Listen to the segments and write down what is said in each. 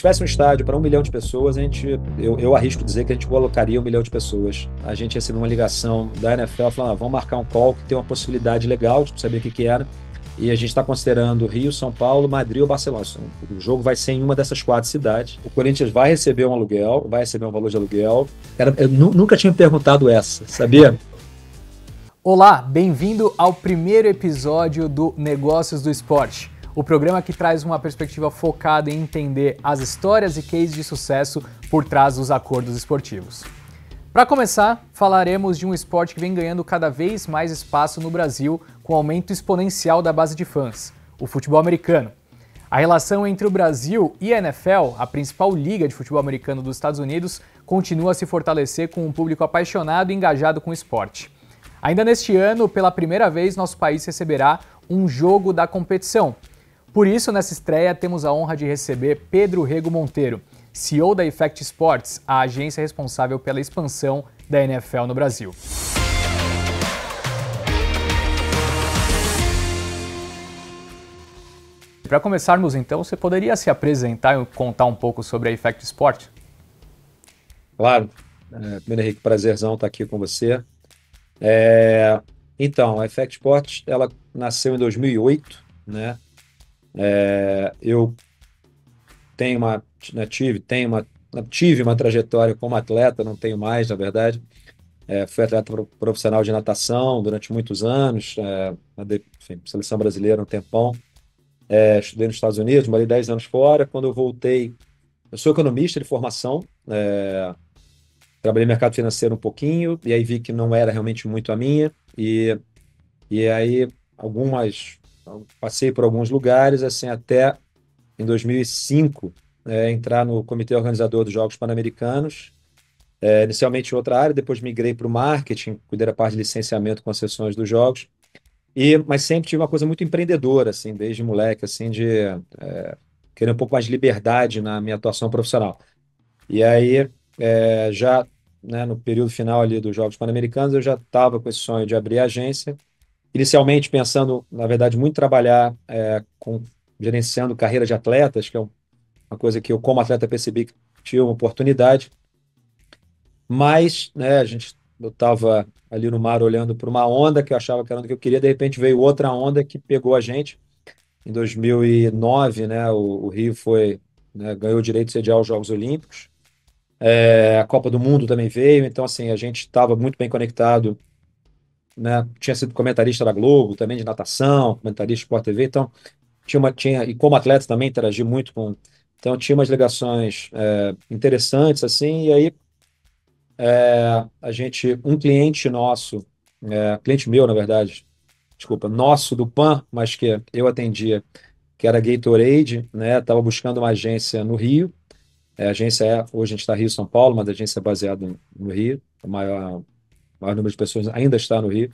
tivesse um estádio para um milhão de pessoas, a gente, eu, eu, arrisco dizer que a gente colocaria um milhão de pessoas. A gente recebeu uma ligação da NFL falando, ah, vamos marcar um call que tem uma possibilidade legal, de tipo, saber o que, que era. E a gente está considerando Rio, São Paulo, Madrid ou Barcelona. O jogo vai ser em uma dessas quatro cidades. O Corinthians vai receber um aluguel, vai receber um valor de aluguel. Cara, eu nunca tinha perguntado essa, sabia? Olá, bem-vindo ao primeiro episódio do Negócios do Esporte o programa que traz uma perspectiva focada em entender as histórias e cases de sucesso por trás dos acordos esportivos. Para começar, falaremos de um esporte que vem ganhando cada vez mais espaço no Brasil com aumento exponencial da base de fãs, o futebol americano. A relação entre o Brasil e a NFL, a principal liga de futebol americano dos Estados Unidos, continua a se fortalecer com um público apaixonado e engajado com o esporte. Ainda neste ano, pela primeira vez, nosso país receberá um jogo da competição, por isso, nessa estreia, temos a honra de receber Pedro Rego Monteiro, CEO da Effect Sports, a agência responsável pela expansão da NFL no Brasil. Para começarmos então, você poderia se apresentar e contar um pouco sobre a Effect Sport? Claro. É, primeiro, Henrique, prazerzão estar aqui com você. É, então, a Effect Sport ela nasceu em 2008, né? É, eu tenho uma, né, tive, tenho uma, né, tive uma trajetória como atleta, não tenho mais, na verdade. É, fui atleta profissional de natação durante muitos anos, é, enfim, seleção brasileira um tempão. É, estudei nos Estados Unidos, morei 10 anos fora. Quando eu voltei, eu sou economista de formação, é, trabalhei no mercado financeiro um pouquinho, e aí vi que não era realmente muito a minha, e, e aí algumas então, passei por alguns lugares, assim, até em 2005, é, entrar no comitê organizador dos Jogos Pan-Americanos, é, inicialmente em outra área, depois migrei para o marketing, cuidei da parte de licenciamento, concessões dos jogos, e mas sempre tive uma coisa muito empreendedora, assim, desde moleque, assim, de é, querer um pouco mais de liberdade na minha atuação profissional. E aí, é, já né, no período final ali dos Jogos Pan-Americanos, eu já estava com esse sonho de abrir agência, inicialmente pensando, na verdade, muito trabalhar é, com gerenciando carreira de atletas, que é uma coisa que eu, como atleta, percebi que tinha uma oportunidade. Mas, né, a gente, eu estava ali no mar olhando para uma onda que eu achava que era a onda que eu queria, de repente veio outra onda que pegou a gente. Em 2009, né, o, o Rio foi, né, ganhou o direito de sediar os Jogos Olímpicos. É, a Copa do Mundo também veio, então, assim, a gente estava muito bem conectado né? Tinha sido comentarista da Globo, também de natação, comentarista de Sport TV, então tinha uma tinha e como atleta também interagi muito com, então tinha umas ligações é, interessantes assim e aí é, a gente um cliente nosso, é, cliente meu na verdade, desculpa, nosso do Pan, mas que eu atendia, que era Gatorade, né? Tava buscando uma agência no Rio. É, a agência é, hoje a gente está Rio São Paulo, mas a agência é baseada no Rio, a maior o maior número de pessoas ainda está no Rio.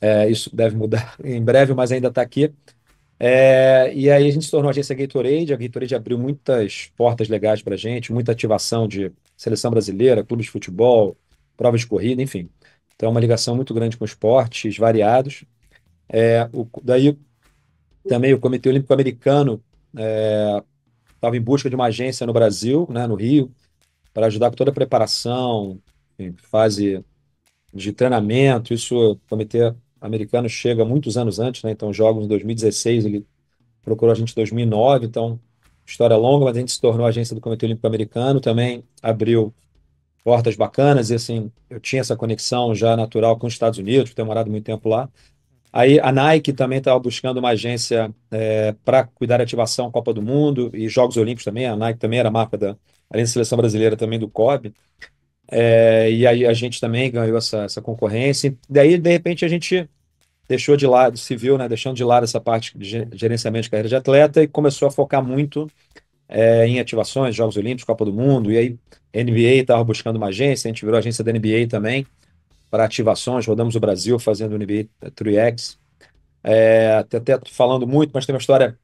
É, isso deve mudar em breve, mas ainda está aqui. É, e aí a gente se tornou a agência Gatorade. A Gatorade abriu muitas portas legais para a gente, muita ativação de seleção brasileira, clubes de futebol, provas de corrida, enfim. Então, é uma ligação muito grande com esportes variados. É, o, daí, também o Comitê Olímpico Americano estava é, em busca de uma agência no Brasil, né, no Rio, para ajudar com toda a preparação, fase de treinamento, isso o comitê americano chega muitos anos antes, né? Então, jogos em 2016, ele procurou a gente em 2009, então, história longa, mas a gente se tornou agência do Comitê Olímpico Americano, também abriu portas bacanas, e assim, eu tinha essa conexão já natural com os Estados Unidos, por ter morado muito tempo lá. Aí a Nike também estava buscando uma agência é, para cuidar da ativação Copa do Mundo e Jogos Olímpicos também, a Nike também era marca da, além da seleção brasileira também do COB. É, e aí a gente também ganhou essa, essa concorrência. E daí, de repente, a gente deixou de lado, civil, né, deixando de lado essa parte de gerenciamento de carreira de atleta e começou a focar muito é, em ativações, Jogos Olímpicos, Copa do Mundo. E aí, NBA estava buscando uma agência, a gente virou agência da NBA também para ativações. Rodamos o Brasil fazendo o NBA 3X. É, até, até falando muito, mas tem uma história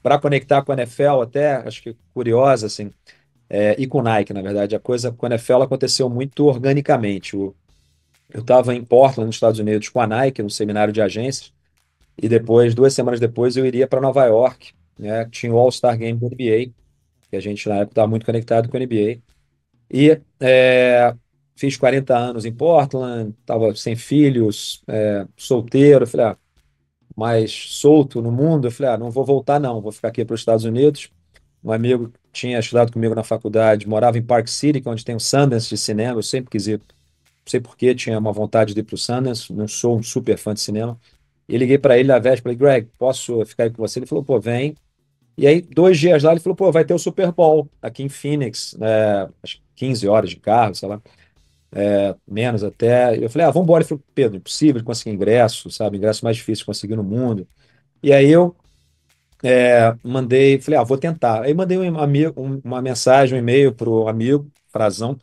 para conectar com a NFL, até acho que curiosa, assim é, e com Nike, na verdade. A coisa com a NFL aconteceu muito organicamente. O, eu estava em Portland, nos Estados Unidos, com a Nike, num seminário de agências, e depois, duas semanas depois, eu iria para Nova York, né? Tinha o All-Star Game do NBA, que a gente na época estava muito conectado com o NBA. E é, fiz 40 anos em Portland, estava sem filhos, é, solteiro, falei, ah, mais solto no mundo, eu falei, ah, não vou voltar não, vou ficar aqui para os Estados Unidos. Um amigo tinha estudado comigo na faculdade, morava em Park City, que é onde tem o Sundance de cinema, eu sempre quis ir, não sei porquê, tinha uma vontade de ir para o Sundance, não sou um super fã de cinema, e liguei para ele na véspera, falei, Greg, posso ficar aí com você? Ele falou, pô, vem. E aí, dois dias lá, ele falou, pô, vai ter o Super Bowl aqui em Phoenix, né, acho que 15 horas de carro, sei lá, é, menos até. Eu falei, ah, vamos embora. Ele falou, Pedro, impossível de conseguir ingresso, sabe, ingresso mais difícil de conseguir no mundo. E aí eu é, mandei, falei, ah, vou tentar. Aí mandei um amigo, uma mensagem, um e-mail para o amigo, Frazão,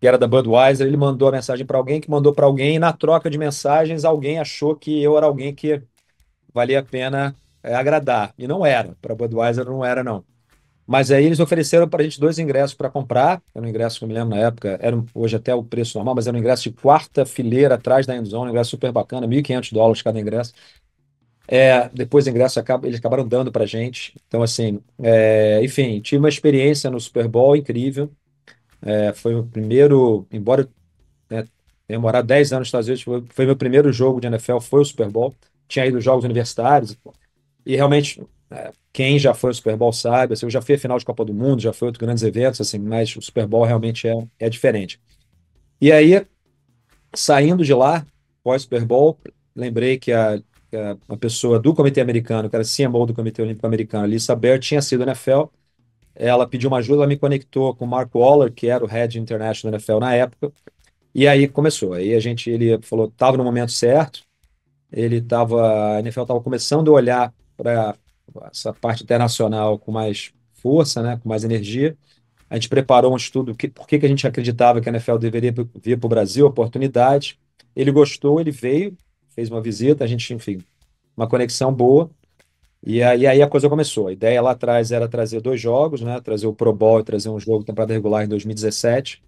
que era da Budweiser, ele mandou a mensagem para alguém, que mandou para alguém, e na troca de mensagens, alguém achou que eu era alguém que valia a pena é, agradar. E não era, para Budweiser não era, não. Mas aí eles ofereceram para a gente dois ingressos para comprar. Era um ingresso que eu me lembro na época, era um, hoje até é o preço normal, mas era um ingresso de quarta fileira atrás da endzone, um ingresso super bacana, 1.500 dólares cada ingresso. É, depois o ingresso eles acabaram dando a gente. Então, assim, é, enfim, tive uma experiência no Super Bowl incrível. É, foi o primeiro, embora né, tenha morado 10 anos nos Estados Unidos, foi, foi meu primeiro jogo de NFL, foi o Super Bowl. Tinha ido jogos universitários. E realmente, é, quem já foi ao Super Bowl sabe, assim, eu já fui a final de Copa do Mundo, já fui a outros grandes eventos, assim, mas o Super Bowl realmente é, é diferente. E aí, saindo de lá, pós-Super Bowl, lembrei que a é uma pessoa do Comitê Americano, que era CMO do Comitê Olímpico Americano, Lisa Baird, tinha sido NFL. Ela pediu uma ajuda, ela me conectou com o Mark Waller, que era o Head International NFL na época. E aí começou. Aí a gente, ele falou, estava no momento certo. Ele estava, a NFL estava começando a olhar para essa parte internacional com mais força, né, com mais energia. A gente preparou um estudo que, por que, que a gente acreditava que a NFL deveria vir para o Brasil, oportunidade. Ele gostou, ele veio, fez uma visita, a gente, enfim, uma conexão boa. E aí, aí a coisa começou. A ideia lá atrás era trazer dois jogos, né? Trazer o Pro Bowl e trazer um jogo temporada regular em 2017.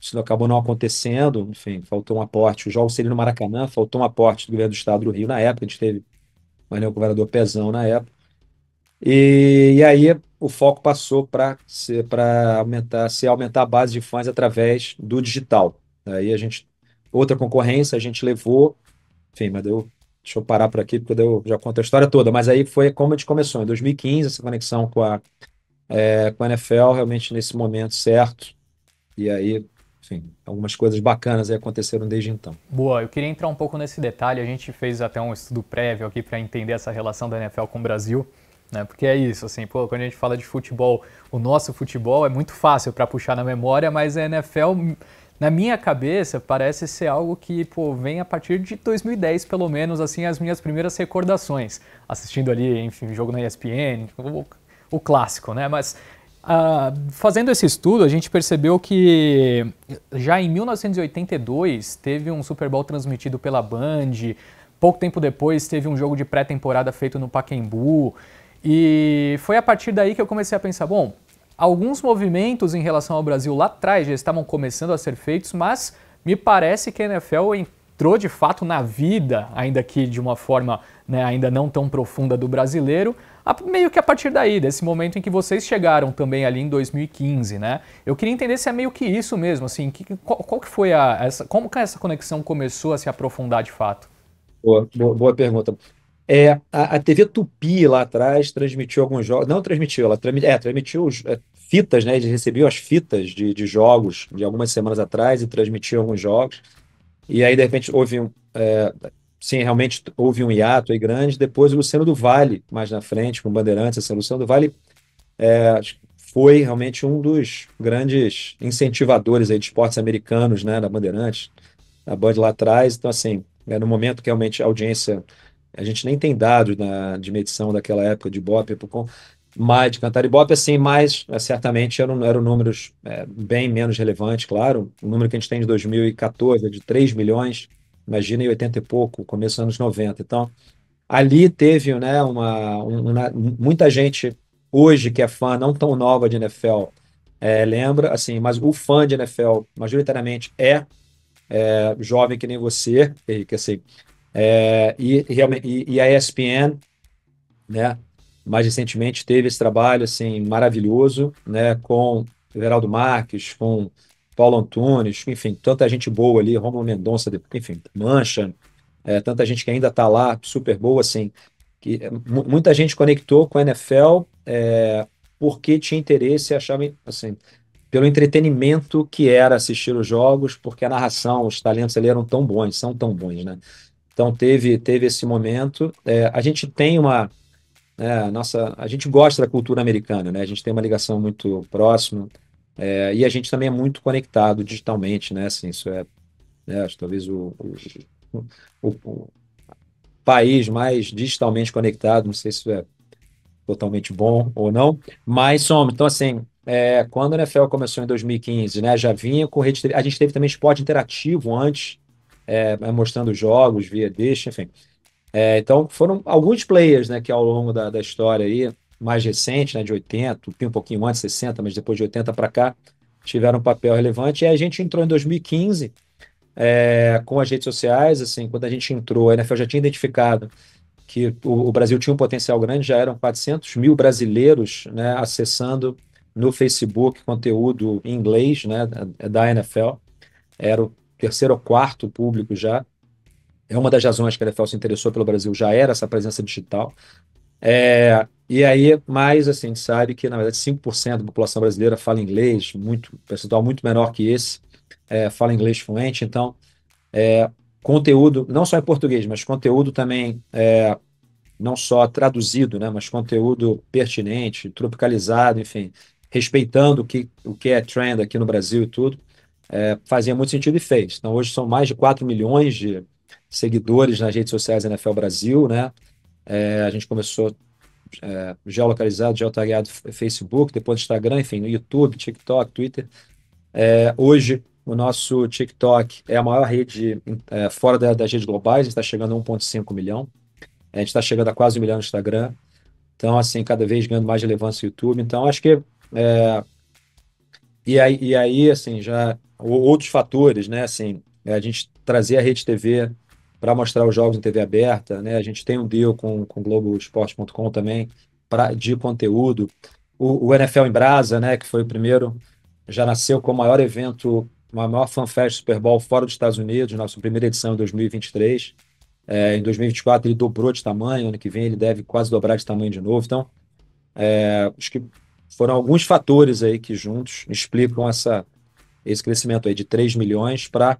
Isso acabou não acontecendo, enfim, faltou um aporte. O jogo seria no Maracanã, faltou um aporte do governo do estado do Rio na época, a gente teve mas né, o governador Pezão na época. E, e aí o foco passou para para aumentar, se aumentar a base de fãs através do digital. Aí a gente outra concorrência, a gente levou enfim, mas deu. Deixa eu parar por aqui, porque eu já conto a história toda. Mas aí foi como a gente começou, em 2015, essa conexão com a, é, com a NFL, realmente nesse momento certo. E aí, enfim, algumas coisas bacanas aconteceram desde então. Boa, eu queria entrar um pouco nesse detalhe. A gente fez até um estudo prévio aqui para entender essa relação da NFL com o Brasil. Né? Porque é isso, assim, pô, quando a gente fala de futebol, o nosso futebol é muito fácil para puxar na memória, mas a NFL na minha cabeça parece ser algo que pô, vem a partir de 2010 pelo menos assim as minhas primeiras recordações assistindo ali enfim jogo na ESPN o, o clássico né mas uh, fazendo esse estudo a gente percebeu que já em 1982 teve um Super Bowl transmitido pela Band pouco tempo depois teve um jogo de pré-temporada feito no Pacaembu e foi a partir daí que eu comecei a pensar bom Alguns movimentos em relação ao Brasil lá atrás já estavam começando a ser feitos, mas me parece que a NFL entrou de fato na vida, ainda que de uma forma né, ainda não tão profunda do brasileiro, meio que a partir daí, desse momento em que vocês chegaram também ali em 2015, né? Eu queria entender se é meio que isso mesmo, assim, que, qual, qual, que foi a, essa, como que essa conexão começou a se aprofundar de fato? Boa, boa, boa pergunta. É, a, a, TV Tupi lá atrás transmitiu alguns jogos. Não transmitiu, ela transmitiu, é, transmitiu é, fitas, né? Ele recebeu as fitas de, de jogos de algumas semanas atrás e transmitiu alguns jogos. E aí, de repente, houve um. É, sim, realmente houve um hiato aí grande. Depois o Luciano do Vale, mais na frente, com Bandeirantes, assim, o Luciano do Vale é, foi realmente um dos grandes incentivadores aí de esportes americanos, né? Da Bandeirantes, da Band lá atrás. Então, assim, é no momento que realmente a audiência a gente nem tem dados na, de medição daquela época de Bop, mais de cantar Ibope, assim, mas eh, certamente eram, eram números é, bem menos relevantes, claro. O número que a gente tem de 2014 é de 3 milhões, imagina em 80 e pouco, começo dos anos 90. Então, ali teve né, uma, uma muita gente hoje que é fã, não tão nova de NFL, é, eh, lembra, assim, mas o fã de NFL majoritariamente é, é jovem que nem você, que assim, é, e, e, e, a ESPN, né, mais recentemente, teve esse trabalho assim, maravilhoso né, com Veraldo Marques, com Paulo Antunes, enfim, tanta gente boa ali, Romulo Mendonça, enfim, Mancha, é, tanta gente que ainda está lá, super boa, assim, que é, muita gente conectou com a NFL é, porque tinha interesse e achava, assim, pelo entretenimento que era assistir os jogos, porque a narração, os talentos ali eram tão bons, são tão bons, né? Então teve, teve esse momento. É, a gente tem uma é, nossa, a gente gosta da cultura americana, né? A gente tem uma ligação muito próxima é, e a gente também é muito conectado digitalmente, né? Assim, isso é, né, acho, talvez o, o, o, o, país mais digitalmente conectado. Não sei se isso é totalmente bom ou não, mas somos. Então, assim, é, quando a NFL começou em 2015, né? Já vinha com rede, a gente teve também esporte interativo antes é, é, mostrando jogos via Dish, enfim. É, então, foram alguns players né, que ao longo da, da história aí, mais recente, né, de 80, um pouquinho antes, 60, mas depois de 80 para cá, tiveram um papel relevante. E a gente entrou em 2015 é, com as redes sociais. Assim, quando a gente entrou, a NFL já tinha identificado que o, o Brasil tinha um potencial grande, já eram 400 mil brasileiros né, acessando no Facebook conteúdo em inglês né, da NFL. Era o terceiro ou quarto público já. É uma das razões que a NFL se interessou pelo Brasil, já era essa presença digital. É, e aí, mais assim, sabe que, na verdade, 5% da população brasileira fala inglês, muito percentual muito menor que esse, é, fala inglês fluente, então, é, conteúdo, não só em português, mas conteúdo também, é, não só traduzido, né, mas conteúdo pertinente, tropicalizado, enfim, respeitando o que, o que é trend aqui no Brasil e tudo, é, fazia muito sentido e fez. Então, hoje são mais de 4 milhões de seguidores nas redes sociais da NFL Brasil, né? É, a gente começou é, geolocalizado, geotagueado Facebook, depois Instagram, enfim, no YouTube, TikTok, Twitter. É, hoje, o nosso TikTok é a maior rede é, fora da, das redes globais, a gente está chegando a 1,5 milhão. A gente está chegando a quase um milhão no Instagram. Então, assim, cada vez ganhando mais relevância no YouTube. Então, acho que. É, e, aí, e aí, assim, já outros fatores, né? Assim, é a gente trazer a Rede TV para mostrar os jogos em TV aberta, né? A gente tem um deal com, com Globoesporte.com também para de conteúdo. O, o, NFL em Brasa, né? Que foi o primeiro, já nasceu como maior evento, a maior fanfest Super Bowl fora dos Estados Unidos, nossa primeira edição em 2023. É, em 2024 ele dobrou de tamanho, ano que vem ele deve quase dobrar de tamanho de novo. Então, é, acho que foram alguns fatores aí que juntos explicam essa esse crescimento aí de 3 milhões para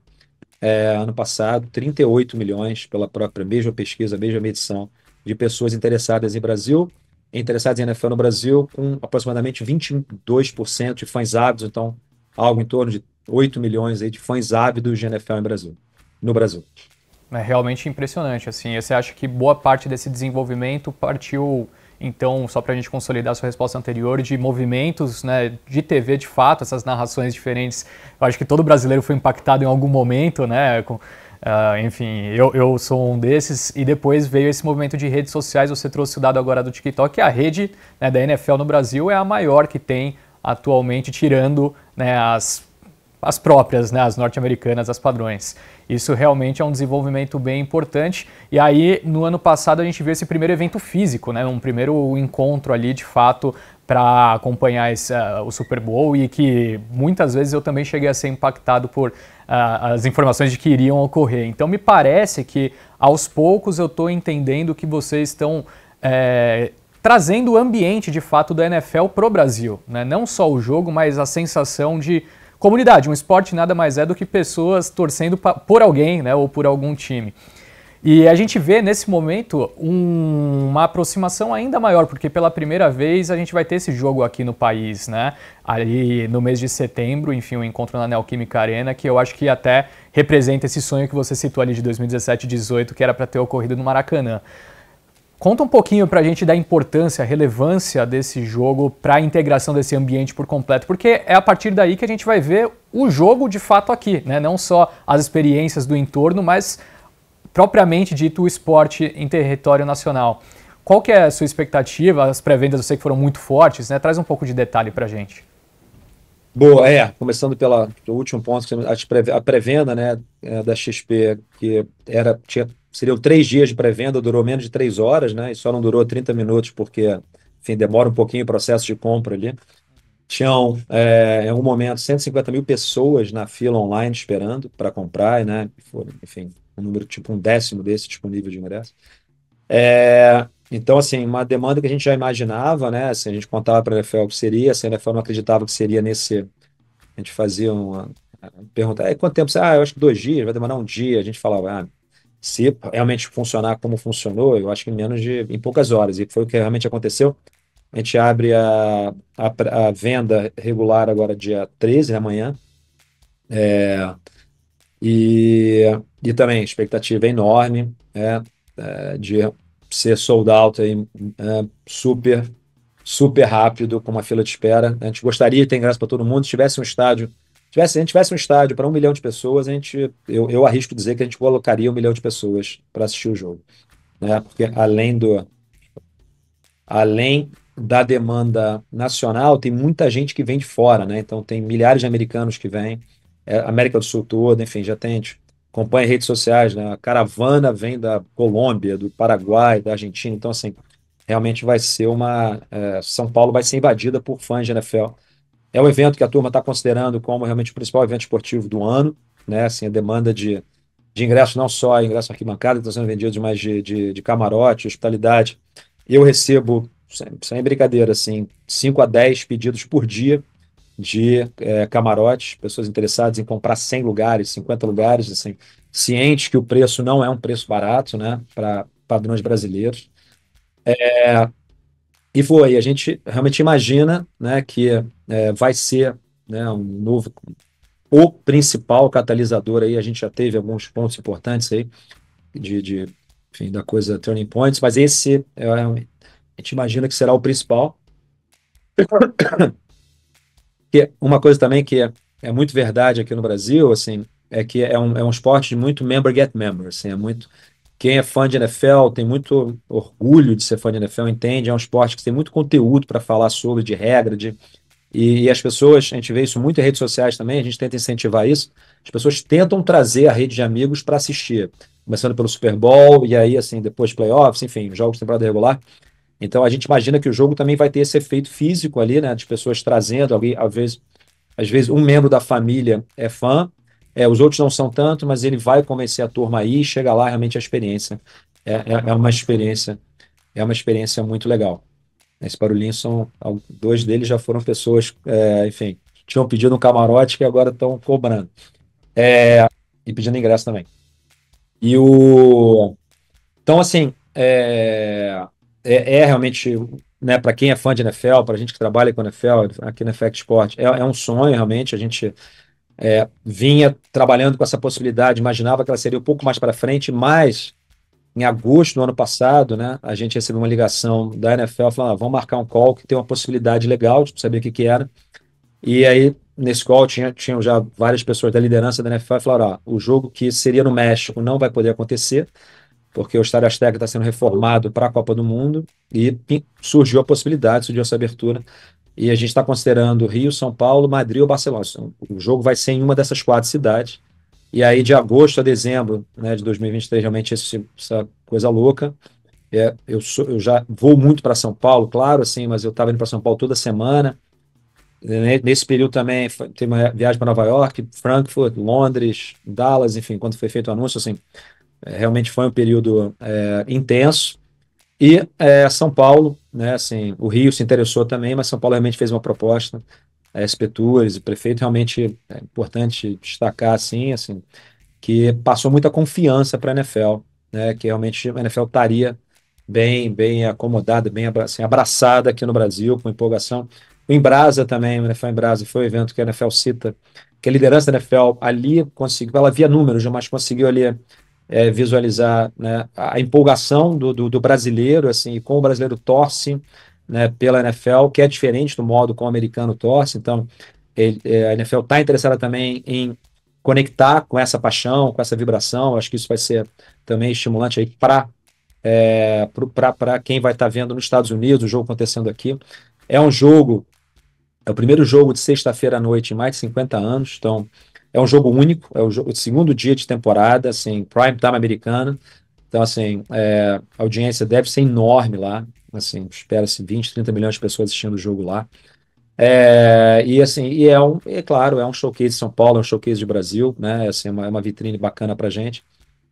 é, ano passado, 38 milhões pela própria mesma pesquisa, mesma medição de pessoas interessadas em Brasil, interessadas em NFL no Brasil, com aproximadamente 22% de fãs ávidos, então algo em torno de 8 milhões aí de fãs ávidos de NFL Brasil, no Brasil. É realmente impressionante, assim, você acha que boa parte desse desenvolvimento partiu então, só para a gente consolidar a sua resposta anterior de movimentos né, de TV de fato, essas narrações diferentes, eu acho que todo brasileiro foi impactado em algum momento, né? Com, Uh, enfim, eu, eu sou um desses. E depois veio esse movimento de redes sociais. Você trouxe o dado agora do TikTok. É a rede né, da NFL no Brasil é a maior que tem atualmente, tirando né, as, as próprias, né, as norte-americanas, as padrões. Isso realmente é um desenvolvimento bem importante. E aí, no ano passado, a gente viu esse primeiro evento físico, né? um primeiro encontro ali, de fato, para acompanhar esse, uh, o Super Bowl e que muitas vezes eu também cheguei a ser impactado por uh, as informações de que iriam ocorrer. Então, me parece que aos poucos eu estou entendendo que vocês estão. É, trazendo o ambiente de fato da NFL pro Brasil, né? não só o jogo, mas a sensação de comunidade. Um esporte nada mais é do que pessoas torcendo por alguém né, ou por algum time. E a gente vê nesse momento um, uma aproximação ainda maior, porque pela primeira vez a gente vai ter esse jogo aqui no país, né? Ali no mês de setembro, enfim, o um encontro na Neoquímica Arena, que eu acho que até representa esse sonho que você citou ali de 2017 18 que era para ter ocorrido no Maracanã. Conta um pouquinho para a gente da importância, relevância desse jogo para a integração desse ambiente por completo, porque é a partir daí que a gente vai ver o jogo de fato aqui, né? não só as experiências do entorno, mas propriamente dito o esporte em território nacional. Qual que é a sua expectativa? As pré-vendas eu sei que foram muito fortes, né? traz um pouco de detalhe para a gente. Boa, é, começando pelo último ponto, a pré-venda né, é, da XP, que era, tinha seriam três dias de pré-venda, durou menos de três horas, né? E só não durou 30 minutos, porque, enfim, demora um pouquinho o processo de compra ali. Tinham, é, em algum momento, 150 mil pessoas na fila online esperando para comprar, né? enfim, um número tipo um décimo desse disponível de ingresso. É, então, assim, uma demanda que a gente já imaginava, né? Assim, a gente contava para a NFL que seria, se a NFL não acreditava que seria nesse. A gente fazia uma. Perguntar, é quanto tempo? Ah, eu acho que dois dias, vai demorar um dia. A gente falava, ah, se realmente funcionar como funcionou, eu acho que em menos de em poucas horas, e foi o que realmente aconteceu. A gente abre a, a, a venda regular agora dia 13 da manhã. É, e, e também expectativa é enorme é, é, de ser sold out aí, é, super, super rápido, com uma fila de espera. A gente gostaria de ter ingresso para todo mundo. Se tivesse um estádio tivesse, se a gente tivesse um estádio para um milhão de pessoas, a gente, eu, eu arrisco dizer que a gente colocaria um milhão de pessoas para assistir o jogo. Né? Porque além do. Além da demanda nacional, tem muita gente que vem de fora, né? Então tem milhares de americanos que vêm, é, América do Sul toda, enfim, já tem, acompanha redes sociais, né? A caravana vem da Colômbia, do Paraguai, da Argentina, então assim, realmente vai ser uma, é, São Paulo vai ser invadida por fãs de NFL é o evento que a turma está considerando como realmente o principal evento esportivo do ano, né? Assim, a demanda de, de ingressos, não só ingressos arquibancada, que estão sendo vendidos, mas de, de, de camarote, hospitalidade. Eu recebo, sem, sem brincadeira, assim, 5 a 10 pedidos por dia de é, camarotes, pessoas interessadas em comprar 100 lugares, 50 lugares, assim, cientes que o preço não é um preço barato, né, para padrões brasileiros. É, e foi, a gente realmente imagina né, que é, vai ser né, um novo, o principal catalisador aí, a gente já teve alguns pontos importantes aí, de, de enfim, da coisa turning points, mas esse é, a gente imagina que será o principal. que uma coisa também que é, é muito verdade aqui no Brasil, assim, é que é um, é um esporte de muito member get member, assim, é muito quem é fã de NFL tem muito orgulho de ser fã de NFL, entende? É um esporte que tem muito conteúdo para falar sobre, de regra, de. E, e, as pessoas, a gente vê isso muito em redes sociais também, a gente tenta incentivar isso. As pessoas tentam trazer a rede de amigos para assistir, começando pelo Super Bowl e aí, assim, depois playoffs, enfim, jogos de temporada regular. Então a gente imagina que o jogo também vai ter esse efeito físico ali, né? De pessoas trazendo, alguém, às vezes, às vezes um membro da família é fã, é, os outros não são tanto, mas ele vai convencer a turma aí e chega lá realmente a experiência. É, é, é, uma experiência, é uma experiência muito legal. Esse barulhinho são. Dois deles já foram pessoas, é, enfim, tinham pedido um camarote que agora estão cobrando. É, e pedindo ingresso também. E o. Então, assim, é, é, é realmente, né, para quem é fã de NFL, para a gente que trabalha com NFL, aqui na Effect Sport, é, é, um sonho realmente. A gente é, vinha trabalhando com essa possibilidade, imaginava que ela seria um pouco mais para frente, mas em agosto do ano passado, né, a gente recebeu uma ligação da NFL falando, ah, vamos marcar um call que tem uma possibilidade legal, tipo, saber o que, que era. E aí, nesse call, tinha, tinham já várias pessoas da liderança da NFL falaram, ah, o jogo que seria no México não vai poder acontecer, porque o Estádio Azteca está sendo reformado para a Copa do Mundo, e surgiu a possibilidade, surgiu essa abertura e a gente está considerando Rio, São Paulo, Madrid ou Barcelona. O jogo vai ser em uma dessas quatro cidades. E aí, de agosto a dezembro né, de 2023, realmente esse, essa coisa louca. É, eu, sou, eu já vou muito para São Paulo, claro, assim, mas eu estava indo para São Paulo toda semana. É, nesse período também tem uma viagem para Nova York, Frankfurt, Londres, Dallas, enfim, quando foi feito o anúncio, assim, é, realmente foi um período é, intenso. E é, São Paulo, né, assim, o Rio se interessou também, mas São Paulo realmente fez uma proposta, a é, SP Tours, e prefeito realmente é importante destacar assim, assim, que passou muita confiança para a NFL, né, que realmente a NFL estaria bem, bem acomodada, bem assim, abraçada aqui no Brasil, com empolgação. O Embrasa também, o NFL Embrasa foi um evento que a NFL cita, que a liderança da NFL ali conseguiu, ela via números, mas conseguiu ali é, visualizar né, a empolgação do, do, do, brasileiro, assim, como o brasileiro torce né, pela NFL, que é diferente do modo como o americano torce. Então, ele, é, a NFL está interessada também em conectar com essa paixão, com essa vibração. Acho que isso vai ser também estimulante aí para é, para quem vai estar tá vendo nos Estados Unidos o jogo acontecendo aqui. É um jogo, é o primeiro jogo de sexta-feira à noite em mais de 50 anos, então é um jogo único, é o, o segundo dia de temporada, assim, prime time americana. Então, assim, é, a audiência deve ser enorme lá. Assim, espera-se 20, 30 milhões de pessoas assistindo o jogo lá. É, e assim, e é, um, é claro, é um showcase de São Paulo, é um showcase de Brasil, né? Assim, é, assim, uma, é uma vitrine bacana pra gente.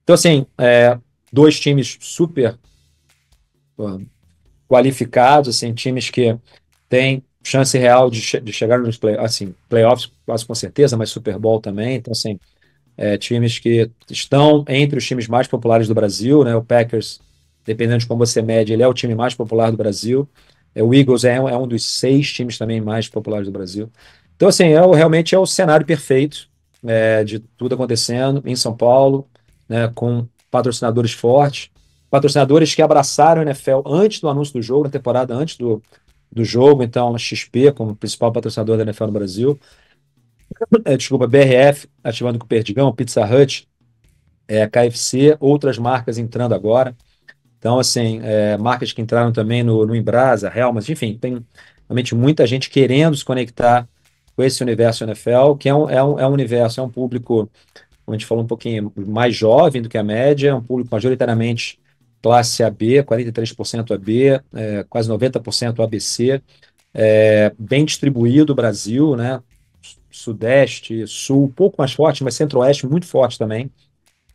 Então, assim, é, dois times super qualificados, assim, times que têm chance real de, che de chegar nos play, assim, playoffs, quase com certeza, mas Super Bowl também. Então, assim, é, times que estão entre os times mais populares do Brasil, né? O Packers, dependendo de como você mede, ele é o time mais popular do Brasil. É, o Eagles é, é um dos seis times também mais populares do Brasil. Então, assim, é, realmente é o cenário perfeito é, de tudo acontecendo em São Paulo, né, com patrocinadores fortes, patrocinadores que abraçaram o NFL antes do anúncio do jogo, na temporada antes do, do jogo, então XP como principal patrocinador da NFL no Brasil, é, desculpa, BRF ativando com o Perdigão, Pizza Hut, é, KFC, outras marcas entrando agora. Então, assim, é, marcas que entraram também no, no Embrasa, mas enfim, tem realmente muita gente querendo se conectar com esse universo NFL, que é um, é um, é um universo, é um público, como a gente falou, um pouquinho mais jovem do que a média, é um público majoritariamente classe AB, 43% AB, é, quase 90% ABC, é, bem distribuído o Brasil, né? Sudeste, Sul, um pouco mais forte, mas Centro-Oeste muito forte também.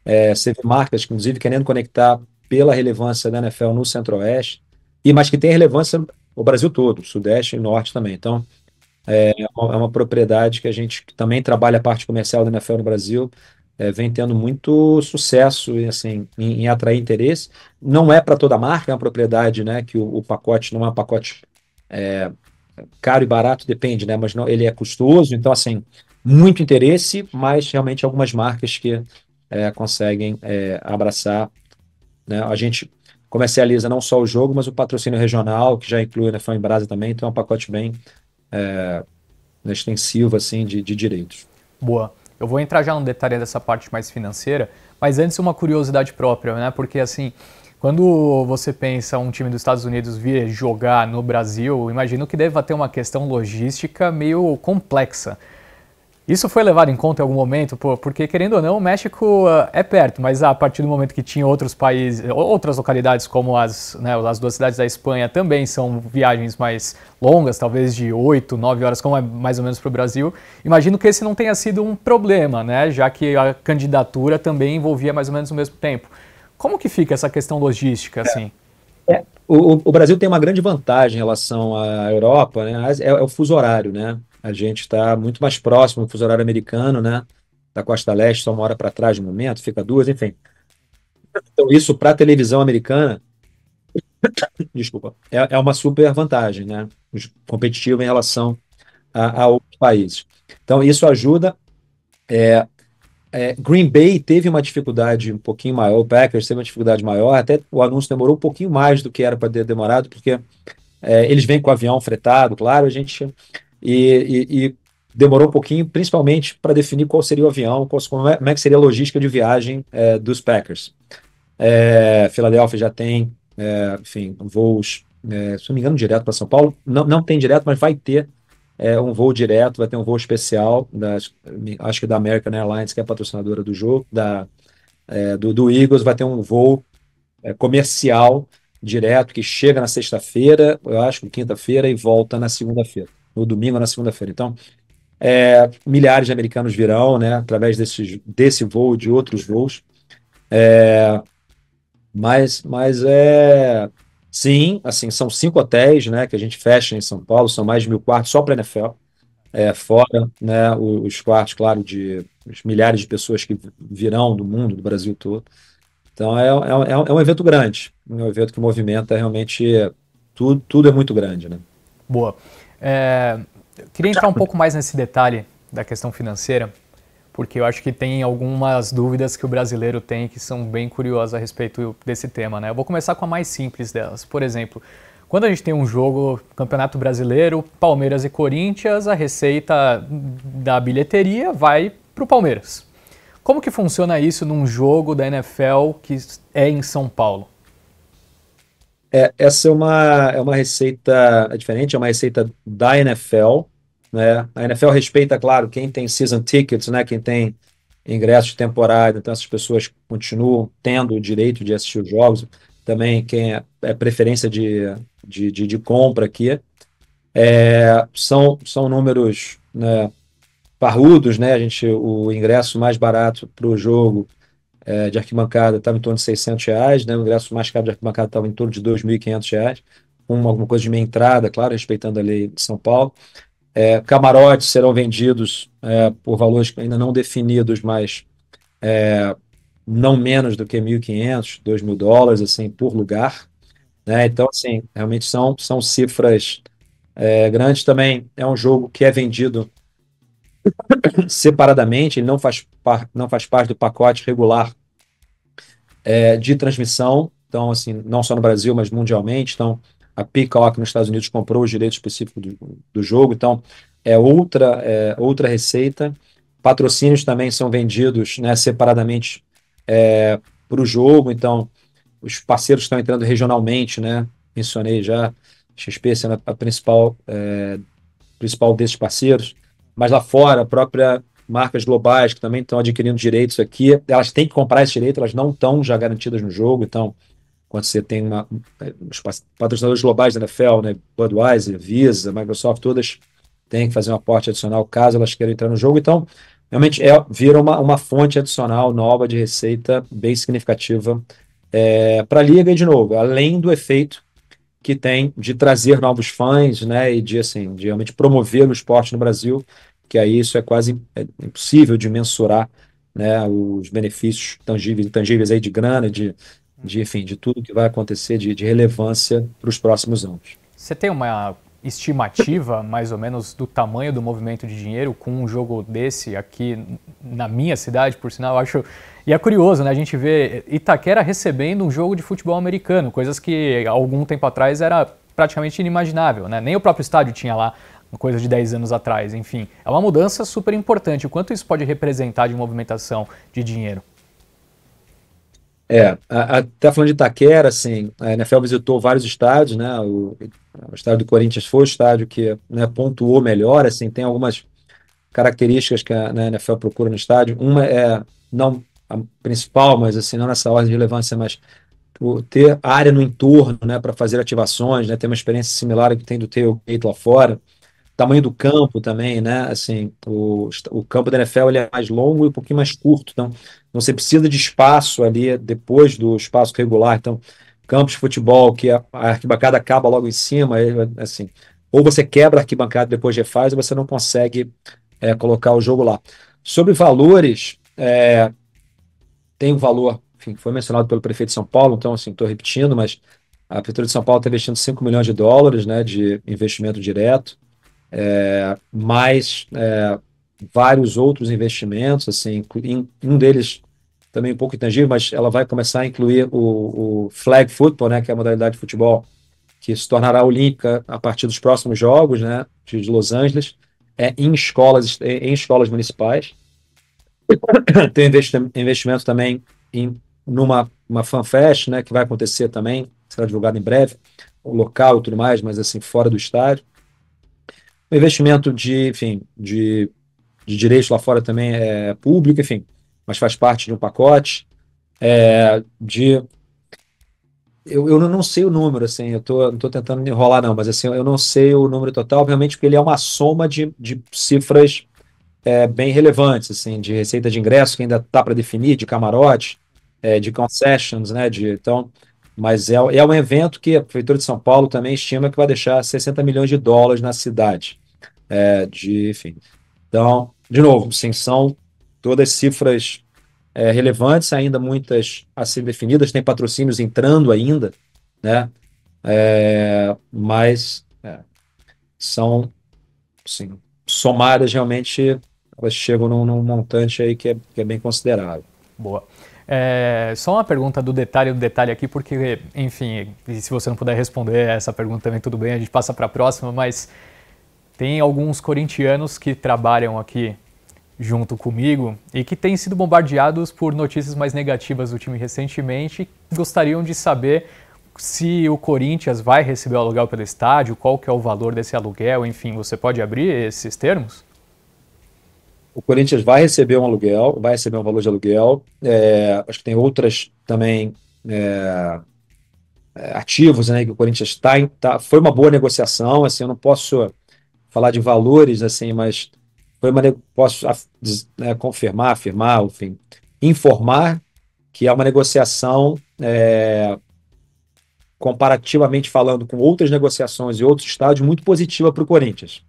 É, você vê marcas, inclusive, querendo conectar pela relevância da NFL no Centro-Oeste, e mas que tem relevância o Brasil todo, Sudeste e Norte também. Então, é, é uma, é uma propriedade que a gente que também trabalha a parte comercial da NFL no Brasil, é, vem tendo muito sucesso assim, em, em atrair interesse. Não é para toda marca, é uma propriedade né, que o, o pacote não é um pacote é, caro e barato, depende, né, mas não, ele é custoso, então assim, muito interesse, mas realmente algumas marcas que é, conseguem é, abraçar. Né? A gente comercializa não só o jogo, mas o patrocínio regional, que já inclui a em Brasa também, então é um pacote bem é, extensivo assim de, de direitos. Boa. Eu vou entrar já no detalhe dessa parte mais financeira, mas antes uma curiosidade própria, né? Porque assim, quando você pensa um time dos Estados Unidos vir jogar no Brasil, imagino que deva ter uma questão logística meio complexa. Isso foi levado em conta em algum momento, pô, porque querendo ou não, o México uh, é perto, mas a partir do momento que tinha outros países, outras localidades como as, né, as duas cidades da Espanha também são viagens mais longas, talvez de 8, 9 horas, como é mais ou menos para o Brasil. Imagino que esse não tenha sido um problema, né, já que a candidatura também envolvia mais ou menos o mesmo tempo. Como que fica essa questão logística, assim? É, o, o, Brasil tem uma grande vantagem em relação à Europa, né, é, é o fuso horário, né? a gente está muito mais próximo do fuso horário americano, né? Da costa leste, só uma hora para trás no momento, fica duas, enfim. Então, isso para a televisão americana, desculpa, é, é, uma super vantagem, né? competitiva em relação a, a outros países. Então, isso ajuda. É, é, Green Bay teve uma dificuldade um pouquinho maior, o Packers teve uma dificuldade maior, até o anúncio demorou um pouquinho mais do que era para ter demorado, porque é, eles vêm com o avião fretado, claro, a gente e, e, e demorou um pouquinho, principalmente para definir qual seria o avião, qual, como, é, como, é, que seria a logística de viagem é, dos Packers. É, Filadélfia já tem, é, enfim, voos, é, se não me engano, direto para São Paulo. Não, não tem direto, mas vai ter é, um voo direto, vai ter um voo especial, da, acho que da American Airlines, que é patrocinadora do jogo, da, do, do, Eagles, vai ter um voo comercial direto que chega na sexta-feira, eu acho, quinta-feira, e volta na segunda-feira no domingo ou na segunda-feira. Então, é, milhares de americanos virão, né, através desse, desse voo e de outros voos. É, mas, mas é. Sim, assim, são cinco hotéis, né, que a gente fecha em São Paulo, são mais de mil quartos só para NFL. É, fora né, os quartos, claro, de milhares de pessoas que virão do mundo, do Brasil todo. Então é, é, é, é um evento grande, um evento que movimenta realmente tudo, tudo é muito grande. Né? Boa. É, queria entrar um pouco mais nesse detalhe da questão financeira, porque eu acho que tem algumas dúvidas que o brasileiro tem que são bem curiosas a respeito desse tema. Né? Eu vou começar com a mais simples delas. Por exemplo, quando a gente tem um jogo, Campeonato Brasileiro, Palmeiras e Corinthians, a receita da bilheteria vai para o Palmeiras. Como que funciona isso num jogo da NFL que é em São Paulo? É, essa é uma, é uma receita diferente, é uma receita da NFL. Né? A NFL respeita, claro, quem tem season tickets, né? quem tem ingressos de temporada, então essas pessoas continuam tendo o direito de assistir os jogos. Também quem é, é preferência de, de, de, de, compra aqui. É, são, são números né, parrudos, né? A gente, o ingresso mais barato para o jogo é, de arquibancada estava em torno de 600 reais, né? o ingresso mais caro de arquibancada estava em torno de 2.500 reais, com alguma coisa de meia entrada, claro, respeitando a lei de São Paulo. É, camarotes serão vendidos é, por valores ainda não definidos, mas é, não menos do que 1.500, 2.000 dólares, assim, por lugar. Né? Então, assim, realmente são, são cifras é, grandes também. É um jogo que é vendido separadamente, ele não faz, não faz parte do pacote regular é, de transmissão, então, assim, não só no Brasil, mas mundialmente. Então, a Peacock nos Estados Unidos comprou os direitos específicos do, do jogo, então é outra, é outra receita. Patrocínios também são vendidos né, separadamente é, para o jogo, então os parceiros estão entrando regionalmente, né? Mencionei já, XP sendo a principal, é, principal desses parceiros mas lá fora, própria marcas globais que também estão adquirindo direitos aqui, elas têm que comprar esse direito, elas não estão já garantidas no jogo, então quando você tem uma, eh, os patrocinadores globais da né, NFL, né, Budweiser, Visa, Microsoft, todas têm que fazer um aporte adicional caso elas queiram entrar no jogo, então realmente é, vira uma, uma fonte adicional nova de receita bem significativa é, eh, para a liga, e de novo, além do efeito que tem de trazer novos fãs, né, e de, assim, de realmente promover o esporte no Brasil, que aí isso é quase é impossível de mensurar né, os benefícios tangíveis intangíveis aí de grana, de, de, enfim, de tudo que vai acontecer de, de relevância para os próximos anos. Você tem uma estimativa, mais ou menos, do tamanho do movimento de dinheiro com um jogo desse aqui na minha cidade, por sinal, eu acho... E é curioso, né? A gente vê Itaquera recebendo um jogo de futebol americano, coisas que algum tempo atrás era praticamente inimaginável, né? Nem o próprio estádio tinha lá uma coisa de 10 anos atrás, enfim. É uma mudança super importante. O quanto isso pode representar de movimentação de dinheiro? É, até tá falando de Itaquera, assim, a NFL visitou vários estádios, né? O, o estádio do Corinthians foi o estádio que né, pontuou melhor, assim, tem algumas características que a né, NFL procura no estádio. Uma é, não a principal, mas assim, não nessa ordem de relevância, mas o, ter área no entorno, né, para fazer ativações, né, ter uma experiência similar que tem do Tailgate lá fora tamanho do campo também, né? Assim, o, o campo da NFL ele é mais longo e um pouquinho mais curto, então, então você precisa de espaço ali depois do espaço regular. Então, campos de futebol que a, a arquibancada acaba logo em cima, assim, ou você quebra a arquibancada depois depois refaz, ou você não consegue é, colocar o jogo lá. Sobre valores, é, tem um valor, enfim, foi mencionado pelo prefeito de São Paulo, então, assim, estou repetindo, mas a Prefeitura de São Paulo está investindo 5 milhões de dólares, né, de investimento direto é, mais é, vários outros investimentos, assim, um deles também um pouco intangível, mas ela vai começar a incluir o, o flag football, né, que é a modalidade de futebol que se tornará olímpica a partir dos próximos jogos, né, de Los Angeles, é em escolas, é, em escolas municipais. Tem investimento também em numa uma fanfest, né, que vai acontecer também, será divulgado em breve, o local e tudo mais, mas assim fora do estádio. O investimento de, enfim, de, de direitos lá fora também é público, enfim, mas faz parte de um pacote. É, de eu, eu não sei o número, assim, eu tô, não estou tentando enrolar, não, mas assim, eu não sei o número total, realmente, porque ele é uma soma de, de cifras é, bem relevantes, assim, de receita de ingresso que ainda está para definir, de camarote, é, de concessions, né? De, então, mas é, é um evento que a Prefeitura de São Paulo também estima que vai deixar 60 milhões de dólares na cidade. É, de, enfim. Então, de novo, sim, são todas cifras é, relevantes, ainda muitas a serem ser definidas, tem patrocínios entrando ainda, né? É, mas é, são assim, somadas realmente, elas chegam num, num montante aí que é, que é bem considerável. Boa. É, só uma pergunta do detalhe do detalhe aqui, porque, enfim, se você não puder responder essa pergunta também, tudo bem, a gente passa para a próxima, mas tem alguns corintianos que trabalham aqui junto comigo e que têm sido bombardeados por notícias mais negativas do time recentemente gostariam de saber se o Corinthians vai receber o aluguel pelo estádio, qual que é o valor desse aluguel, enfim, você pode abrir esses termos? o Corinthians vai receber um aluguel, vai receber um valor de aluguel. É, acho que tem outras também é, é ativos, né? Que o Corinthians está tá, foi uma boa negociação. Assim, eu não posso falar de valores, assim, mas foi uma posso né, confirmar, afirmar, enfim, informar que é uma negociação é, comparativamente falando com outras negociações e outros estádios muito positiva para o Corinthians.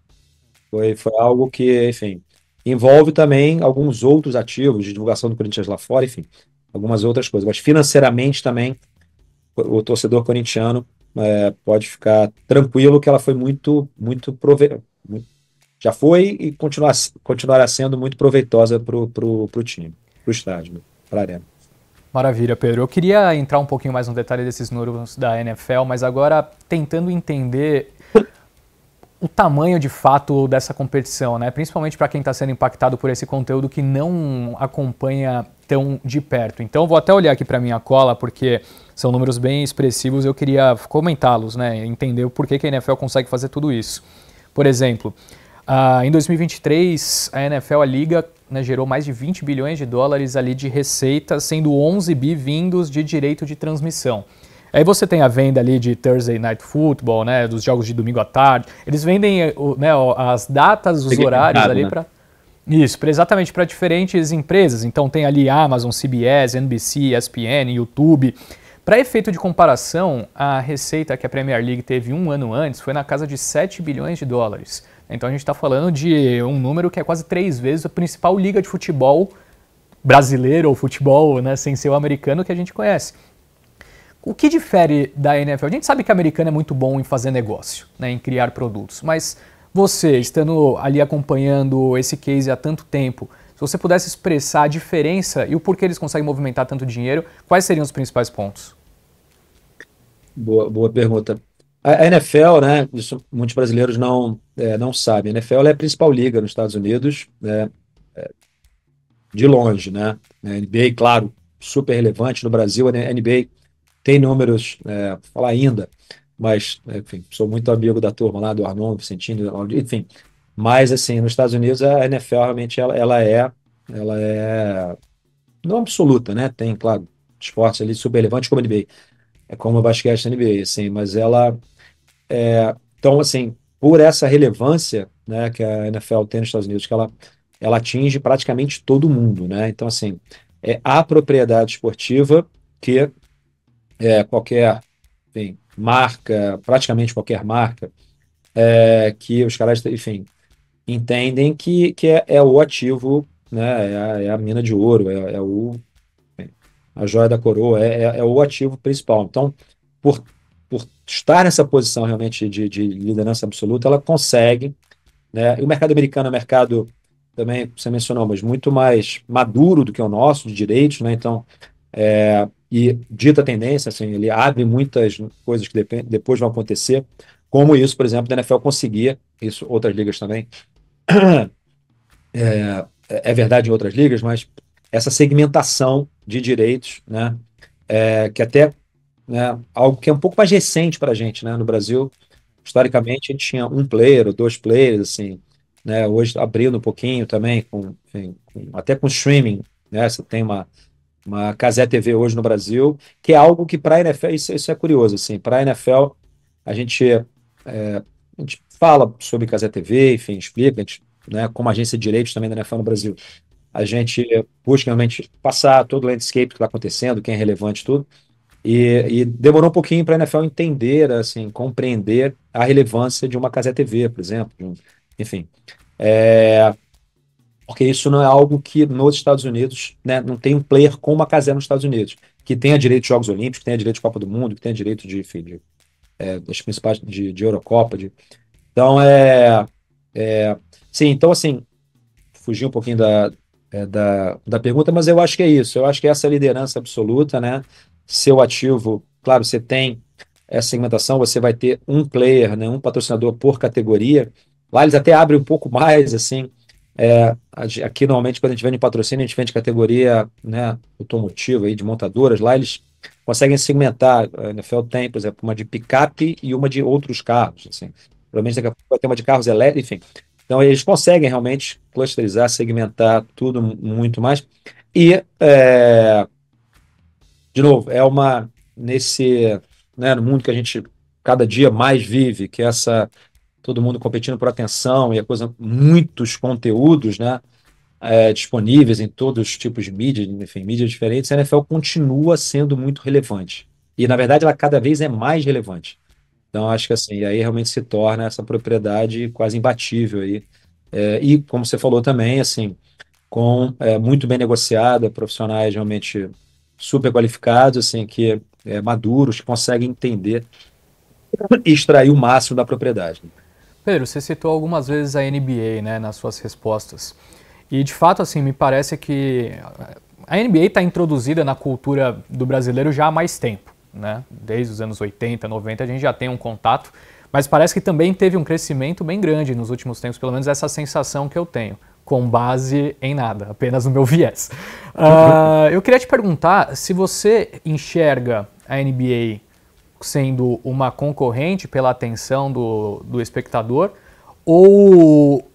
Foi, foi algo que, enfim, Envolve também alguns outros ativos de divulgação do Corinthians lá fora, enfim, algumas outras coisas. Mas financeiramente também, o torcedor corintiano é, pode ficar tranquilo que ela foi muito, muito, prove... já foi e continuar, continuará sendo muito proveitosa para o pro, pro time, para o estádio, para a arena. Maravilha, Pedro. Eu queria entrar um pouquinho mais no detalhe desses números da NFL, mas agora tentando entender o tamanho de fato dessa competição, né? principalmente para quem está sendo impactado por esse conteúdo que não acompanha tão de perto. Então, vou até olhar aqui para minha cola, porque são números bem expressivos, eu queria comentá-los, né? entender por que, que a NFL consegue fazer tudo isso. Por exemplo, uh, em 2023, a NFL, a Liga, né, gerou mais de 20 bilhões de dólares ali de receita, sendo 11 bi vindos de direito de transmissão. Aí você tem a venda ali de Thursday Night Football, né, dos jogos de domingo à tarde. Eles vendem eh, né, as datas, os horários ali né? para isso, exatamente para diferentes empresas. Então tem ali Amazon, CBS, NBC, ESPN, YouTube. Para efeito de comparação, a receita que a Premier League teve um ano antes foi na casa de 7 bilhões de dólares. Então a gente está falando de um número que é quase três vezes a principal liga de futebol brasileiro ou futebol né, sem ser o americano que a gente conhece. O que difere da NFL? A gente sabe que a americana é muito bom em fazer negócio, né, em criar produtos, mas você, estando ali acompanhando esse case há tanto tempo, se você pudesse expressar a diferença e o porquê eles conseguem movimentar tanto dinheiro, quais seriam os principais pontos? Boa, boa pergunta. A NFL, né, isso muitos brasileiros não, é, não sabem, a NFL é a principal liga nos Estados Unidos, né, é, de longe, né? A NBA, claro, super relevante no Brasil, a NBA tem números, é, vou falar ainda, mas, enfim, sou muito amigo da turma lá, do Arnon, Vicentino, enfim. Mas, assim, nos Estados Unidos, a NFL realmente ela, ela é, ela é não absoluta, né? Tem, claro, esportes ali super relevantes como a NBA, é como o basquete da NBA, assim, mas ela, é, então, assim, por essa relevância, né, que a NFL tem nos Estados Unidos, que ela, ela atinge praticamente todo mundo, né? Então, assim, é a propriedade esportiva que é, qualquer enfim, marca, praticamente qualquer marca, é, que os caras, enfim, entendem que, que é, é o ativo, né, é, a, é a mina de ouro, é, é o, enfim, a joia da coroa, é, é, é, o ativo principal. Então, por, por estar nessa posição realmente de, de liderança absoluta, ela consegue. Né, e o mercado americano é um mercado também você mencionou, mas muito mais maduro do que o nosso, de direitos, né? Então, é, e dita tendência, assim, ele abre muitas coisas que depois vão acontecer, como isso, por exemplo, da NFL conseguia, isso outras ligas também, é, é verdade em outras ligas, mas essa segmentação de direitos, né, é, que até né, algo que é um pouco mais recente para a gente, né, no Brasil, historicamente a gente tinha um player, dois players, assim, né, hoje abrindo um pouquinho também, com, com até com streaming, né, você tem uma uma Casé TV hoje no Brasil, que é algo que para a NFL, isso, isso, é curioso, assim, para a NFL a gente, é, a gente fala sobre Casé TV, enfim, explica, a gente, né, como agência de direitos também da NFL no Brasil, a gente busca realmente passar todo o landscape que está acontecendo, quem é relevante, tudo, e, e demorou um pouquinho para a NFL entender, assim, compreender a relevância de uma Casé TV, por exemplo, enfim, é, porque isso não é algo que nos Estados Unidos, né, não tem um player como a caserna nos Estados Unidos, que tenha direito de Jogos Olímpicos, que tenha direito de Copa do Mundo, que tenha direito de, enfim, de, é, das principais, de, de Eurocopa. De... Então, é, é, Sim, então, assim, fugi um pouquinho da, é, da, da pergunta, mas eu acho que é isso. Eu acho que é essa liderança absoluta, né? Seu ativo, claro, você tem essa segmentação, você vai ter um player, né, um patrocinador por categoria. Lá eles até abrem um pouco mais, assim, é, aqui, normalmente, quando a gente vende patrocínio, a gente vende categoria né, automotiva, aí, de montadoras. Lá eles conseguem segmentar. A NFL tem, por exemplo, uma de picape e uma de outros carros. Assim. Provavelmente daqui a pouco vai ter uma de carros elétricos, enfim. Então, eles conseguem realmente clusterizar, segmentar tudo muito mais. E, é, de novo, é uma. Nesse. Né, no mundo que a gente cada dia mais vive, que é essa todo mundo competindo por atenção e a coisa, muitos conteúdos, né? É, disponíveis em todos os tipos de mídia, enfim, mídias diferentes, a NFL continua sendo muito relevante. E, na verdade, ela cada vez é mais relevante. Então, acho que assim, aí realmente se torna essa propriedade quase imbatível aí. É, e, como você falou também, assim, com é, muito bem negociada, profissionais realmente super qualificados, assim, que é, maduros, que conseguem entender e extrair o máximo da propriedade. Pedro, você citou algumas vezes a NBA né, nas suas respostas. E de fato, assim, me parece que a NBA está introduzida na cultura do brasileiro já há mais tempo. Né? Desde os anos 80, 90, a gente já tem um contato, mas parece que também teve um crescimento bem grande nos últimos tempos, pelo menos essa sensação que eu tenho, com base em nada, apenas no meu viés. Uh, eu queria te perguntar se você enxerga a NBA sendo uma concorrente pela atenção do, do espectador, ou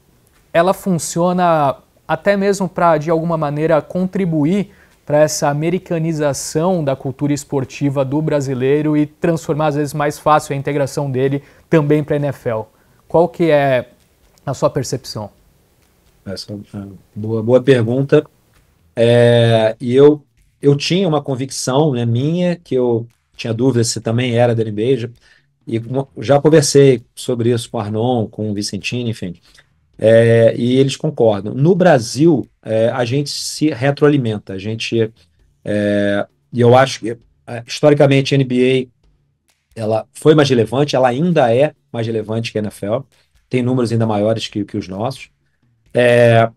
ela funciona até mesmo para, de alguma maneira, contribuir para essa americanização da cultura esportiva do brasileiro e transformar, às vezes, mais fácil a integração dele também para a NFL? Qual que é a sua percepção? Essa é boa, boa pergunta. É, e eu, eu tinha uma convicção né, minha que eu tinha dúvidas se também era da NBA. Já, e já conversei sobre isso com o Arnon, com o Vicentino enfim. É, e eles concordam. No Brasil, é, a gente se retroalimenta. A gente. É, e eu acho que, é, historicamente, a NBA ela foi mais relevante, ela ainda é mais relevante que a NFL. Tem números ainda maiores que, que os nossos. É,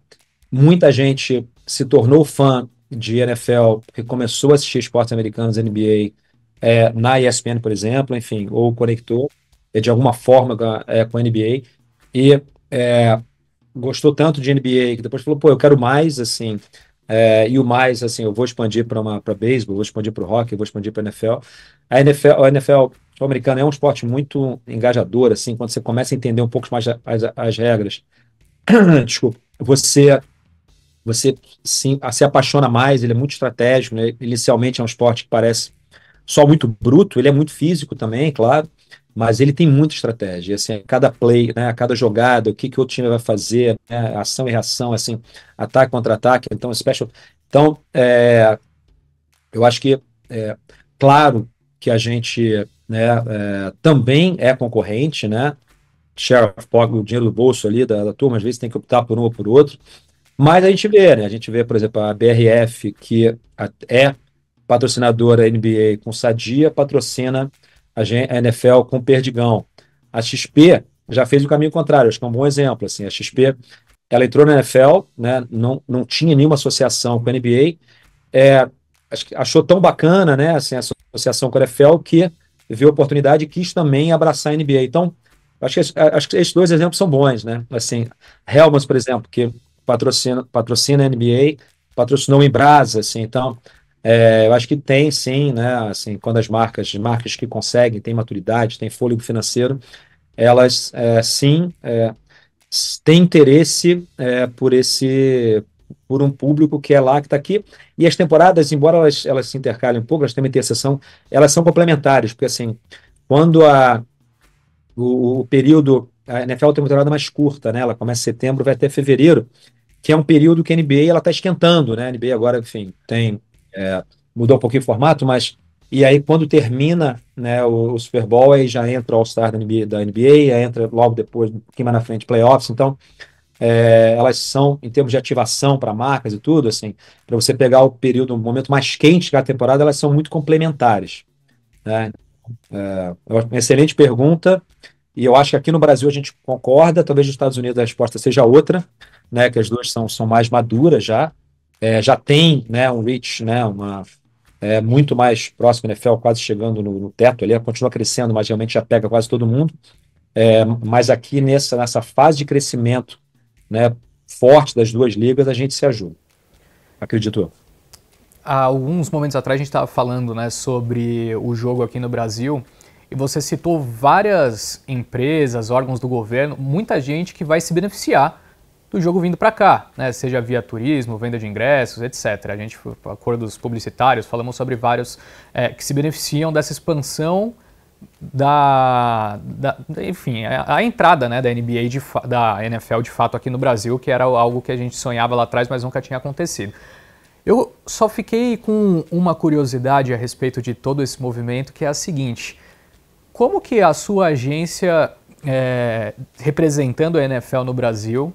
muita gente se tornou fã de NFL, começou a assistir esportes americanos, NBA, é, na ESPN, por exemplo, enfim, ou conectou é, de alguma forma é, com a NBA e é, gostou tanto de NBA que depois falou, pô, eu quero mais, assim, é, e o mais, assim, eu vou expandir para uma para beisebol, vou expandir para o hockey, vou expandir para NFL. A NFL, a NFL americana é um esporte muito engajador, assim, quando você começa a entender um pouco mais as, as regras. Desculpa, você você se, se apaixona mais, ele é muito estratégico, né? inicialmente é um esporte que parece só muito bruto, ele é muito físico também, claro, mas ele tem muita estratégia. Assim, a cada play, né, a cada jogada, o que, que o time vai fazer, né, ação e reação, assim, ataque contra ataque, então special. Então, é, eu acho que é, claro que a gente né, é, também é concorrente, né? Sheriff of o dinheiro do bolso ali da, da turma, às vezes tem que optar por um ou por outro. Mas a gente vê, né? A gente vê, por exemplo, a BRF, que é patrocinadora NBA com Sadia, patrocina a, NFL com Perdigão. A XP já fez o caminho contrário, acho que é um bom exemplo. Assim, a XP ela entrou na NFL, né, não, não tinha nenhuma associação com a NBA, é, achou tão bacana né, assim, a associação com a NFL que viu a oportunidade e quis também abraçar a NBA. Então, acho que, acho que esses dois exemplos são bons. Né? Assim, Helmans, por exemplo, que patrocina, patrocina a NBA, patrocinou em Brasa, assim, então é, eu acho que tem sim, né? Assim, quando as marcas, marcas que conseguem, têm maturidade, têm fôlego financeiro, elas é, sim é, têm interesse é, por esse por um público que é lá que está aqui. E as temporadas, embora elas, elas se intercalem um pouco, elas também têm exceção, elas são complementares, porque assim, quando a, o, o período. A NFL tem uma temporada mais curta, né? Ela começa em setembro, vai até fevereiro, que é um período que a NBA ela está esquentando, né? A NBA agora, enfim, tem é, mudou um pouquinho o formato, mas. E aí, quando termina né, o, o Super Bowl, aí já entra o All-Star da NBA, da NBA, aí entra logo depois, quem mais na frente, playoffs. Então, é, elas são, em termos de ativação para marcas e tudo, assim, para você pegar o período, o momento mais quente da temporada, elas são muito complementares. Né? É, é, uma excelente pergunta, e eu acho que aqui no Brasil a gente concorda, talvez nos Estados Unidos a resposta seja outra, né, que as duas são, são mais maduras já, é, já tem né, um reach né, uma, é, muito mais próximo, do né, NFL quase chegando no, no teto ali, continua crescendo, mas realmente já pega quase todo mundo. É, mas aqui nessa, nessa fase de crescimento né, forte das duas ligas, a gente se ajuda. Acredito Há alguns momentos atrás a gente estava falando né, sobre o jogo aqui no Brasil e você citou várias empresas, órgãos do governo, muita gente que vai se beneficiar do jogo vindo para cá, né? seja via turismo, venda de ingressos, etc. A gente, acordos publicitários, falamos sobre vários é, que se beneficiam dessa expansão da, da enfim, a, a, entrada né, da NBA, de, da NFL de fato aqui no Brasil, que era algo que a gente sonhava lá atrás, mas nunca tinha acontecido. Eu só fiquei com uma curiosidade a respeito de todo esse movimento, que é a seguinte: como que a sua agência é, representando a NFL no Brasil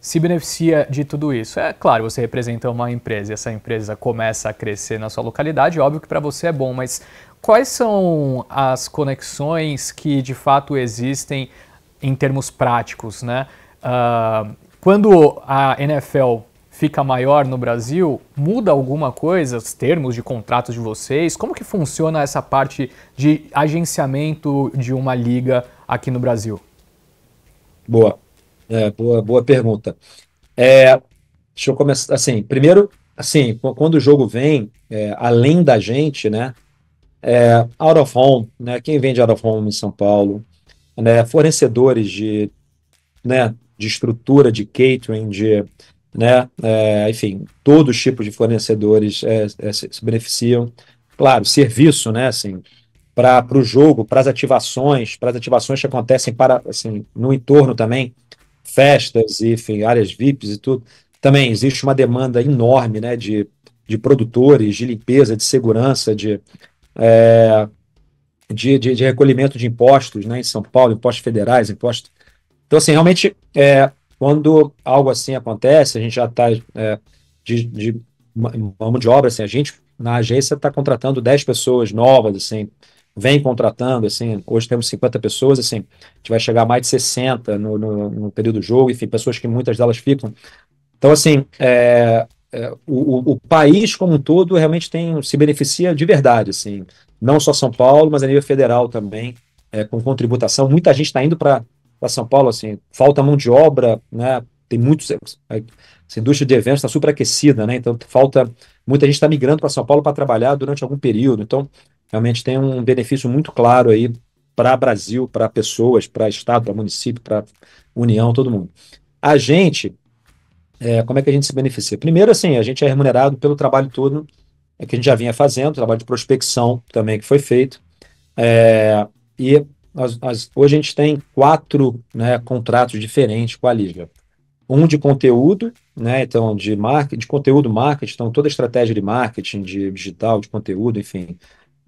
se beneficia de tudo isso? É claro, você representa uma empresa e essa empresa começa a crescer na sua localidade, óbvio que para você é bom, mas quais são as conexões que de fato existem em termos práticos, né? Uh, quando a NFL fica maior no Brasil, muda alguma coisa, os termos de contratos de vocês? Como que funciona essa parte de agenciamento de uma liga aqui no Brasil? Boa. É, boa, boa pergunta. É, deixa eu começar. Assim, primeiro, assim, quando o jogo vem, é, além da gente, né? É, out of home, né? Quem vende out of home em São Paulo, né? Fornecedores de, né? De estrutura, de catering, de, né? É, enfim, todos os tipos de fornecedores é, é, se, se beneficiam. Claro, serviço, né? Assim, para o jogo, para as ativações, para as ativações que acontecem para, assim, no entorno também, festas, e, enfim, áreas VIPs e tudo. Também existe uma demanda enorme né, de, de produtores, de limpeza, de segurança, de, é, de, de, de, recolhimento de impostos né, em São Paulo, impostos federais, impostos. Então, assim, realmente, é, quando algo assim acontece, a gente já está é, de, de mão de obra, assim, a gente na agência está contratando 10 pessoas novas, assim, vem contratando, assim, hoje temos 50 pessoas, assim, a gente vai chegar a mais de 60 no, no, no período do jogo, enfim, pessoas que muitas delas ficam. Então, assim, é, é, o, o, país como um todo realmente tem, se beneficia de verdade, assim, não só São Paulo, mas a nível federal também, é, com contributação. Muita gente está indo para São Paulo, assim, falta mão de obra, né, tem muitos... Essa indústria de eventos está super aquecida, né, então falta... Muita gente está migrando para São Paulo para trabalhar durante algum período, então realmente tem um benefício muito claro aí para Brasil, para pessoas, para Estado, para município, para União, todo mundo. A gente, é, como é que a gente se beneficia? Primeiro, assim, a gente é remunerado pelo trabalho todo é, que a gente já vinha fazendo, trabalho de prospecção também que foi feito. É, e nós, nós, hoje a gente tem quatro né, contratos diferentes com a Liga. Um de conteúdo, né, então de, de conteúdo marketing, então toda a estratégia de marketing, de digital, de conteúdo, enfim,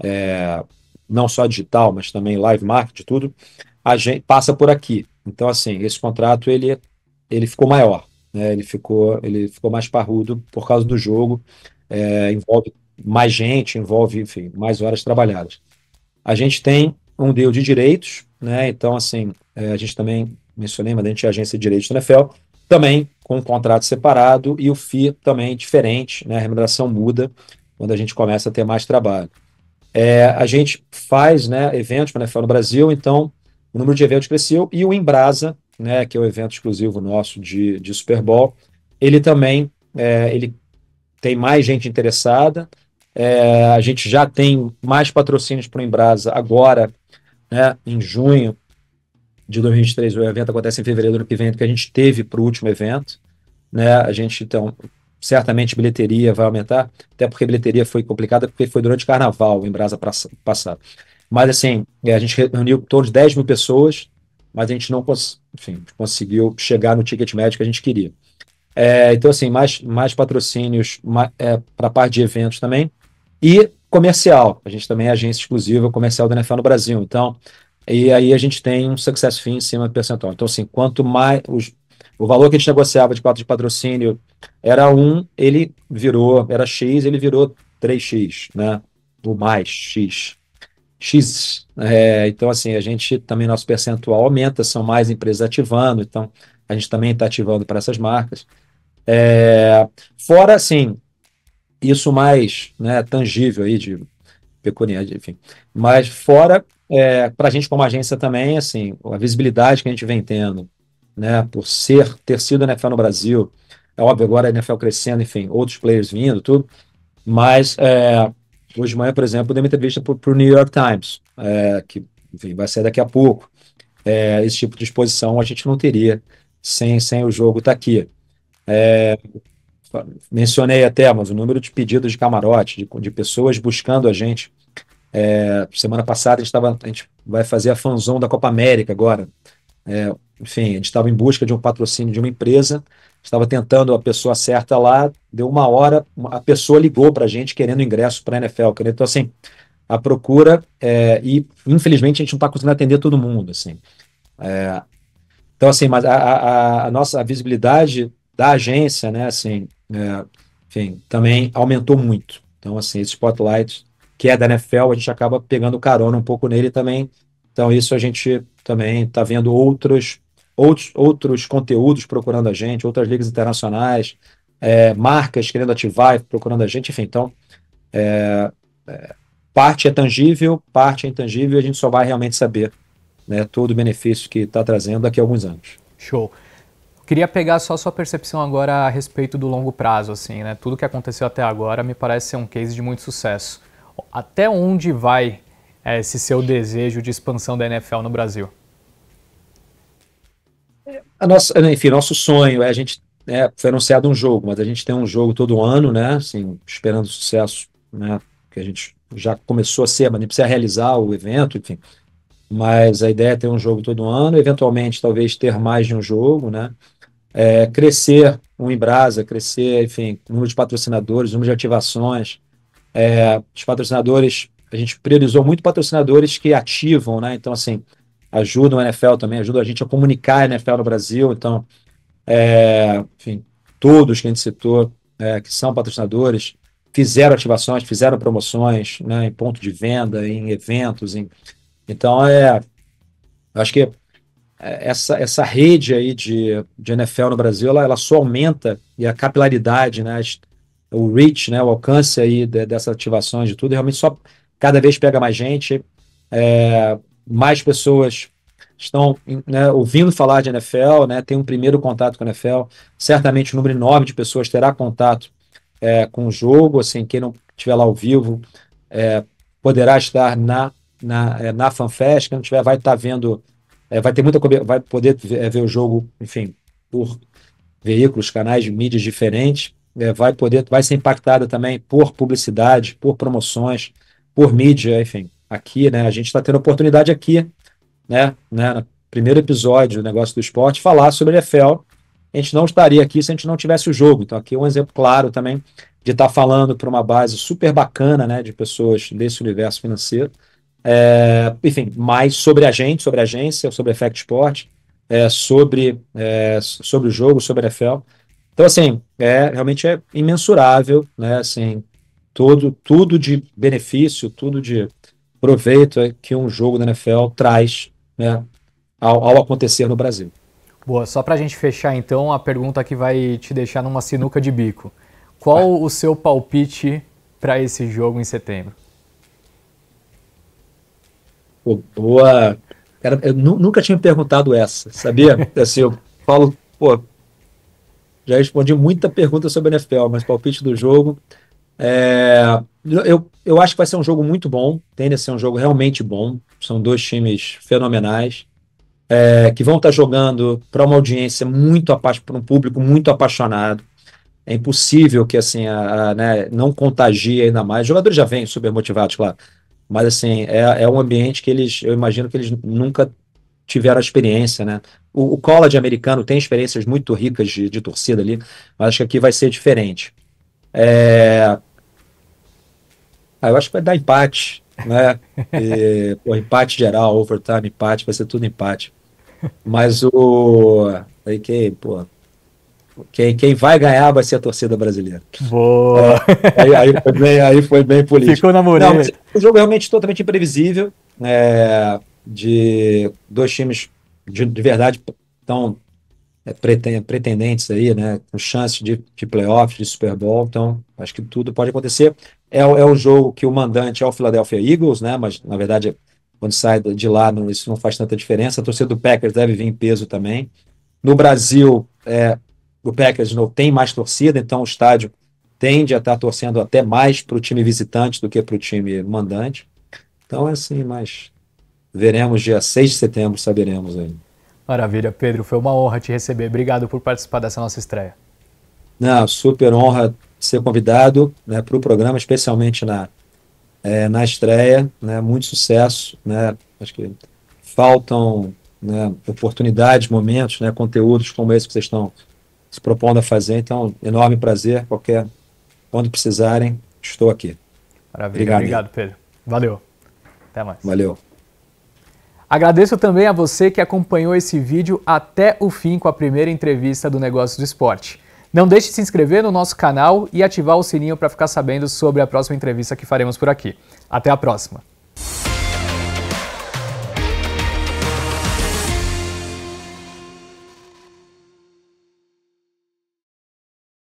é, não só digital, mas também live marketing, tudo, a gente passa por aqui. Então, assim, esse contrato ele, ele ficou maior, né? ele, ficou, ele ficou mais parrudo por causa do jogo, é, envolve mais gente, envolve, enfim, mais horas trabalhadas. A gente tem um deal de direitos, né? Então, assim, é, a gente também mencionei, mas a gente é agência de direitos da NFL, também com um contrato separado e o fi também diferente, né? A remuneração muda quando a gente começa a ter mais trabalho. É, a gente faz né, eventos para a NFL no Brasil, então o número de eventos cresceu e o Embrasa, né, que é o evento exclusivo nosso de, de Super Bowl, ele também é, ele tem mais gente interessada. É, a gente já tem mais patrocínios para o Embrasa agora, né, em junho de 2023. O evento acontece em fevereiro do ano que vem, que a gente teve para o último evento. Né, a gente então certamente bilheteria vai aumentar, até porque bilheteria foi complicada, porque foi durante o carnaval em Brasa passado. Mas assim, é, a gente reuniu em torno de 10 mil pessoas, mas a gente não cons enfim, conseguiu chegar no ticket médio que a gente queria. É, então, assim, mais, mais patrocínios é, para a parte de eventos também. E comercial. A gente também é agência exclusiva comercial da NFL no Brasil. Então, e aí a gente tem um sucesso fim em cima do percentual. Então, assim, quanto mais os, o valor que a gente negociava de quatro de patrocínio era 1, ele virou, era X, ele virou 3X, né? Ou mais X. X. É, então, assim, a gente também, nosso percentual aumenta, são mais empresas ativando, então a gente também está ativando para essas marcas. É, fora, assim, isso mais né, tangível aí de pecuniária, enfim. Mas fora, é, para a gente como agência também, assim, a visibilidade que a gente vem tendo, né, por ser, ter sido a NFL no Brasil. É óbvio, agora a NFL crescendo, enfim, outros players vindo, tudo. Mas é, hoje de manhã, por exemplo, dei uma entrevista para o New York Times, é, que enfim, vai sair daqui a pouco. É, esse tipo de exposição a gente não teria sem, sem o jogo estar tá aqui. É, mencionei até, mas o número de pedidos de camarote, de, de pessoas buscando a gente. É, semana passada a gente, tava, a gente vai fazer a fãzão da Copa América agora. É, enfim, a gente estava em busca de um patrocínio de uma empresa, estava tentando a pessoa certa lá, deu uma hora, a pessoa ligou para a gente querendo ingresso para a NFL, querendo, então assim, a procura, é, e infelizmente a gente não está conseguindo atender todo mundo, assim. É, então, assim, mas a, a, a nossa a visibilidade da agência, né, assim, é, enfim, também aumentou muito. Então, assim, esse spotlight que é da NFL, a gente acaba pegando carona um pouco nele também. Então, isso a gente também está vendo outros outros, outros conteúdos procurando a gente, outras ligas internacionais, é, marcas querendo ativar, procurando a gente, enfim, então é, é, parte é tangível, parte é intangível, a gente só vai realmente saber né, todo o benefício que está trazendo daqui a alguns anos. Show. Queria pegar só sua percepção agora a respeito do longo prazo, assim, né? Tudo que aconteceu até agora me parece ser um case de muito sucesso. Até onde vai é, esse seu desejo de expansão da NFL no Brasil? a nossa, enfim, nosso sonho é a gente. É, foi anunciado um jogo, mas a gente tem um jogo todo ano, né? Assim, esperando sucesso, né? Que a gente já começou a ser, mas nem precisa realizar o evento, enfim. Mas a ideia é ter um jogo todo ano, eventualmente, talvez, ter mais de um jogo, né? É, crescer um Embrasa, crescer, enfim, número de patrocinadores, número de ativações. É, os patrocinadores, a gente priorizou muito patrocinadores que ativam, né? Então, assim, ajuda o NFL também, ajuda a gente a comunicar a NFL no Brasil. Então, é, enfim, todos que a gente citou, é, que são patrocinadores, fizeram ativações, fizeram promoções né, em ponto de venda, em eventos. Em... Então, é, acho que é, essa, essa rede aí de, de NFL no Brasil, ela, ela só aumenta e a capilaridade, né, o reach, né, o alcance aí de, dessas ativações de tudo, realmente só cada vez pega mais gente. É, mais pessoas estão né, ouvindo falar de NFL, né, tem um primeiro contato com a NFL, certamente um número enorme de pessoas terá contato é, com o jogo, assim, quem não estiver lá ao vivo é, poderá estar na, na, é, na FanFest, quem não tiver vai estar tá vendo, é, vai ter muita vai poder ver, é, ver, o jogo, enfim, por veículos, canais de mídias diferentes, é, vai poder, vai ser impactada também por publicidade, por promoções, por mídia, enfim, aqui, né? A gente está tendo oportunidade aqui, né? né? No primeiro episódio do negócio do esporte, falar sobre a NFL. A gente não estaria aqui se a gente não tivesse o jogo. Então, aqui é um exemplo claro também de estar tá falando para uma base super bacana, né? De pessoas desse universo financeiro. É, enfim, mais sobre a gente, sobre a agência, sobre a Effect Sport, é, sobre, é, sobre o jogo, sobre a NFL. Então, assim, é, realmente é imensurável, né? Assim, todo, tudo de benefício, tudo de proveito é que um jogo da NFL traz né, ao, ao acontecer no Brasil. Boa, só para a gente fechar então, a pergunta que vai te deixar numa sinuca de bico. Qual é. o seu palpite para esse jogo em setembro? boa. Cara, eu nunca tinha perguntado essa, sabia? assim, eu falo, pô, já respondi muita pergunta sobre a NFL, mas palpite do jogo. É, eu, eu acho que vai ser um jogo muito bom. Tende a ser um jogo realmente bom. São dois times fenomenais. É, que vão estar jogando para uma audiência muito apaixonada, para um público muito apaixonado. É impossível que assim a, a, né, não contagie ainda mais. Os jogadores já vêm super motivados, claro. Mas assim, é, é um ambiente que eles, eu imagino que eles nunca tiveram experiência, né? O, o college americano tem experiências muito ricas de, de torcida ali, mas acho que aqui vai ser diferente. É, ah, eu acho que vai dar empate, né? E, pô, empate geral, overtime, empate, vai ser tudo empate. Mas o. Aí quem, pô. Quem, quem vai ganhar vai ser a torcida brasileira. Boa! É, aí, aí, foi bem, aí foi bem político. Ficou na Não, O jogo é realmente totalmente imprevisível. É, de dois times de, de verdade tão é, pretendentes aí, né? Com chances de, de playoffs, de Super Bowl. Então, acho que tudo pode acontecer. É, é o jogo que o mandante é o Philadelphia Eagles, né? Mas na verdade, quando sai de lá, não, isso não faz tanta diferença. A torcida do Packers deve vir em peso também. No Brasil, é, o Packers não tem mais torcida, então o estádio tende a estar torcendo até mais para o time visitante do que para o time mandante. Então é assim, mas veremos dia 6 de setembro, saberemos aí. Maravilha, Pedro, foi uma honra te receber. Obrigado por participar dessa nossa estreia. Não, super honra ser convidado né, para o programa, especialmente na, é, na estreia. Né, muito sucesso. Né, acho que faltam né, oportunidades, momentos, né, conteúdos como esse que vocês estão se propondo a fazer. Então, enorme prazer. Qualquer quando precisarem, estou aqui. Maravilha. Obrigado, obrigado Pedro. Valeu. Até mais. Valeu. Agradeço também a você que acompanhou esse vídeo até o fim com a primeira entrevista do Negócio do Esporte. Não deixe de se inscrever no nosso canal e ativar o sininho para ficar sabendo sobre a próxima entrevista que faremos por aqui. Até a próxima!